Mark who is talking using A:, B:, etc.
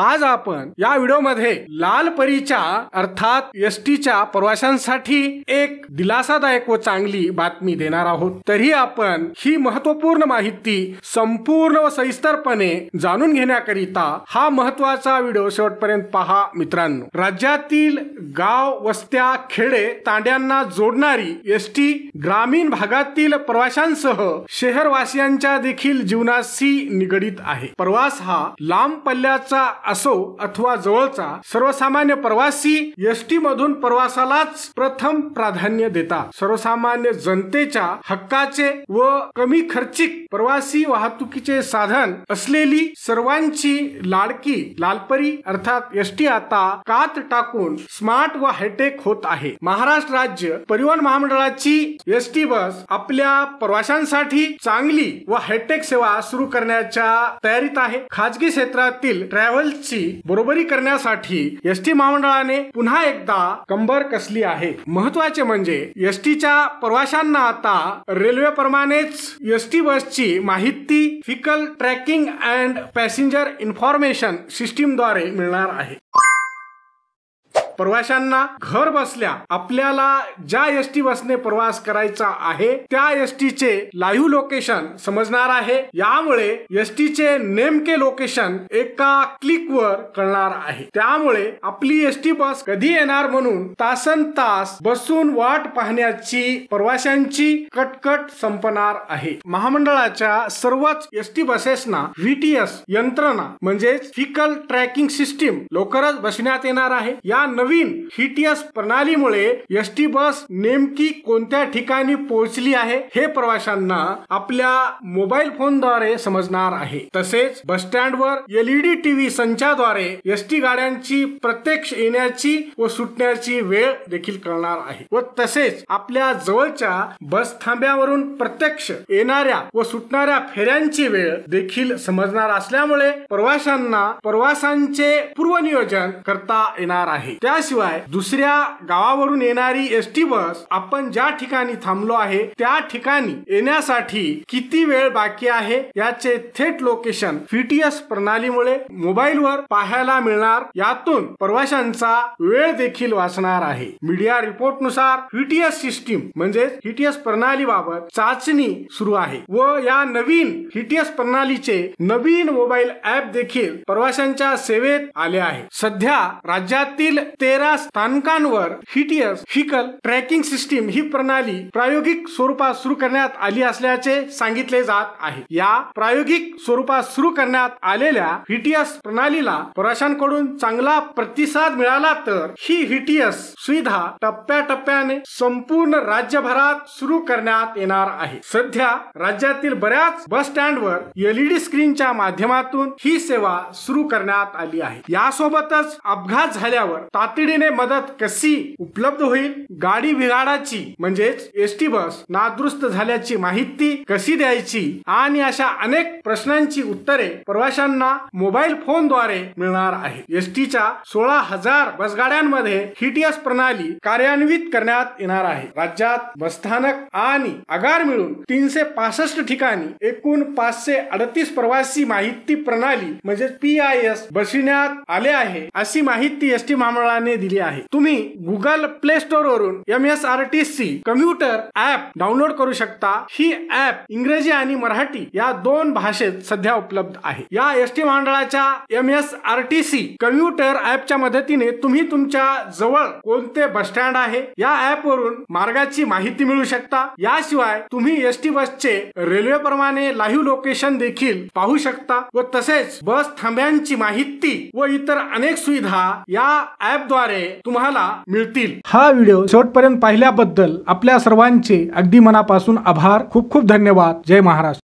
A: आज आपण या व्हिडिओमध्ये लाल परीच्या अर्थात एस टीच्या प्रवाशांसाठी एक दिलासादायक व चांगली बातमी देणार आहोत तरी आपण ही महत्वपूर्ण माहिती संपूर्ण व सविस्तरपणे जाणून घेण्याकरिता हा महत्वाचा व्हिडिओ शेवटपर्यंत पहा मित्रांनो राज्यातील गाव वस्त्या खेडे तांड्यांना जोडणारी एस टी ग्रामीण भागातील प्रवाशांसह शहरवासियांच्या देखील जीवनाशी निगडीत आहे प्रवास हा लांब पल्ल्याचा असो अथवा जवळचा सर्वसामान्य प्रवासी एस टी मधून प्रवासालाच प्रथम प्राधान्य देतात सर्वसामान्य जनतेच्या हक्काचे व कमी खर्चिक प्रवासी वाहतुकीचे साधन असलेली सर्वांची लाडकी लालपरी अर्थात एस टी आता कात टाकून स्मार्ट व हायटेक होत आहे महाराष्ट्र राज्य परिवहन महामंडळाची एस टी बस आपल्या प्रवाशांसाठी चांगली व हायटेक सेवा सुरू करण्याच्या तयारीत आहे खाजगी क्षेत्रातील ट्रॅव्हल ची बरोबरी करण्यासाठी एस टी महामंडळाने पुन्हा एकदा कंबर कसली आहे महत्वाचे म्हणजे एस टीच्या प्रवाशांना आता रेल्वे प्रमाणेच एस टी बसची माहिती vehicle tracking and passenger information सिस्टीमद्वारे मिळणार आहे प्रवाशांना घर बसल्या आपल्याला ज्या एस टी बसने प्रवास करायचा आहे त्या एस चे लाईव्ह लोकेशन समजणार आहे यामुळे एस चे नेमके लोकेशन एका क्लिक वर कळणार आहे त्यामुळे आपली एस टी बस कधी येणार म्हणून तासन तास बसून वाट पाहण्याची प्रवाशांची कटकट संपणार आहे महामंडळाच्या सर्वच एस टी बसेसना व्हीटीएस यंत्रणा म्हणजेच फिकल ट्रॅकिंग सिस्टीम लवकरच बसण्यात येणार आहे या नवीन हिटीएस प्रणालीमुळे एस टी बस नेमकी कोणत्या ठिकाणी पोहोचली आहे हे प्रवाशांना आपल्या मोबाईल फोनद्वारे समजणार आहे तसेच बस स्टँडवर एलईडी टीव्ही e संचाद्वारे एस टी गाड्यांची प्रत्यक्ष येण्याची व सुटण्याची वेळ देखील कळणार आहे व तसेच आपल्या जवळच्या बस थांब्यावरून प्रत्यक्ष येणाऱ्या व सुटणाऱ्या फेऱ्यांची वेळ देखील समजणार असल्यामुळे प्रवाशांना प्रवासांचे पूर्वनियोजन करता येणार आहे त्या त्याशिवाय दुसऱ्या गावावरून येणारी एस टी बस आपण ज्या ठिकाणी थांबलो आहे त्या ठिकाणी येण्यासाठी किती वेळ बाकी आहे याचे थेट लोकेशन पीटीएस प्रणालीमुळे मोबाईलवर पाहायला मिळणार यातून प्रवाशांचा वेळ देखील वाचणार आहे मीडिया रिपोर्टनुसार पीटीएस सिस्टीम म्हणजे हिटीएस प्रणालीबाबत चाचणी सुरू आहे व या नवीन हिटीएस प्रणालीचे नवीन मोबाईल ऍप देखील प्रवाशांच्या सेवेत आले आहे सध्या राज्यातील तेरा स्थानकांवर हिटियस हिकल ट्रॅकिंग सिस्टीम ही प्रणाली प्रायोगिक स्वरूपात सुरू करण्यात आली असल्याचे सांगितले जात आहे या प्रायोगिक स्वरूपात सुरू करण्यात आलेल्या हिटियस प्रणालीला प्रवाशांकडून चांगला प्रतिसाद मिळाला तर ही हिटियस सुविधा टप्प्याटप्प्याने संपूर्ण राज्यभरात सुरू करण्यात येणार आहे सध्या राज्यातील बऱ्याच बस स्टँडवर एलईडी स्क्रीनच्या माध्यमातून ही सेवा सुरू करण्यात आली आहे यासोबतच अपघात झाल्यावर तातडीने मदत कशी उपलब्ध होईल गाडी बिघाडाची म्हणजेच टी बस नादुरुस्त झाल्याची माहिती कशी द्यायची आणि अशा अनेक प्रश्नांची उत्तरे प्रवाशांना मोबाईल फोनद्वारे मिळणार आहे एस टीच्या सोळा हजार बसगाड्यांमध्ये हिटीएस प्रणाली कार्यान्वित करण्यात येणार आहे राज्यात बस स्थानक आणि आगार मिळून तीनशे पासष्ट ठिकाणी एकूण पाचशे अडतीस प्रवासी माहिती प्रणाली म्हणजे पी आय एस बसविण्यात आले आहे अशी माहिती टी महामंडळाने दिली आहे तुम्ही गुगल प्ले स्टोर वरून M S R T C commuter app download करू शकता ही ऍप इंग्रजी आणि मराठी या दोन भाषेत सध्या उपलब्ध आहे या एस टी मंडळाच्या M S R T C commuter ऍपच्या मदतीने तुम्ही तुमच्या जवळ कोणते बस स्टँड आहे या ऍप वरून मार्गाची माहिती मिळू शकता याशिवाय तुम्ही एस टी बसचे रेल्वे प्रमाणे लाईव्ह लोकेशन देखील पाहू शकता व तसेच बस थांब्यांची माहिती व इतर अनेक सुविधा या ऍप द्वारे तुम्हाला मिळतील हा व्हिडिओ शेवटपर्यंत पाहिल्याबद्दल आपल्या सर्वांचे अगदी मनापासून आभार खूप खूप धन्यवाद जय महाराष्ट्र